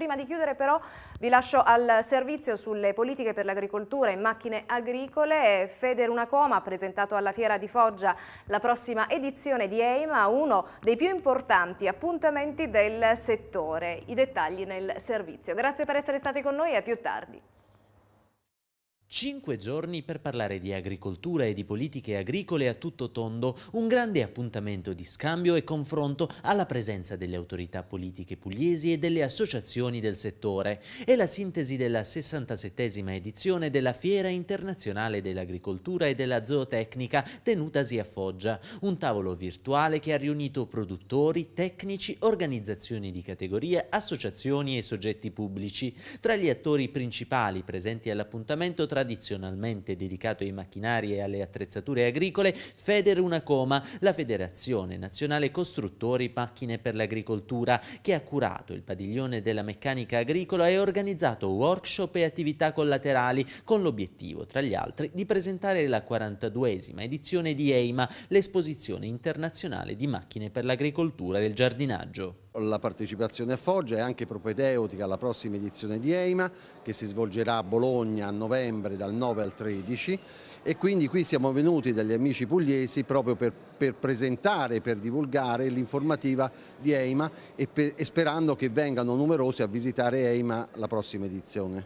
Prima di chiudere però vi lascio al servizio sulle politiche per l'agricoltura e macchine agricole. Feder Unacoma ha presentato alla Fiera di Foggia la prossima edizione di EIMA, uno dei più importanti appuntamenti del settore. I dettagli nel servizio. Grazie per essere stati con noi e a più tardi. Cinque giorni per parlare di agricoltura e di politiche agricole a tutto tondo, un grande appuntamento di scambio e confronto alla presenza delle autorità politiche pugliesi e delle associazioni del settore. È la sintesi della 67esima edizione della Fiera Internazionale dell'Agricoltura e della Zootecnica tenutasi a Foggia, un tavolo virtuale che ha riunito produttori, tecnici, organizzazioni di categoria, associazioni e soggetti pubblici. Tra gli attori principali presenti all'appuntamento tra tradizionalmente dedicato ai macchinari e alle attrezzature agricole, Feder Unacoma, la Federazione Nazionale Costruttori Macchine per l'Agricoltura, che ha curato il padiglione della meccanica agricola e organizzato workshop e attività collaterali con l'obiettivo, tra gli altri, di presentare la 42esima edizione di EIMA, l'esposizione internazionale di macchine per l'agricoltura e il giardinaggio la partecipazione a Foggia è anche propedeutica alla prossima edizione di EIMA che si svolgerà a Bologna a novembre dal 9 al 13 e quindi qui siamo venuti dagli amici pugliesi proprio per, per presentare, per divulgare l'informativa di EIMA e, per, e sperando che vengano numerosi a visitare EIMA la prossima edizione.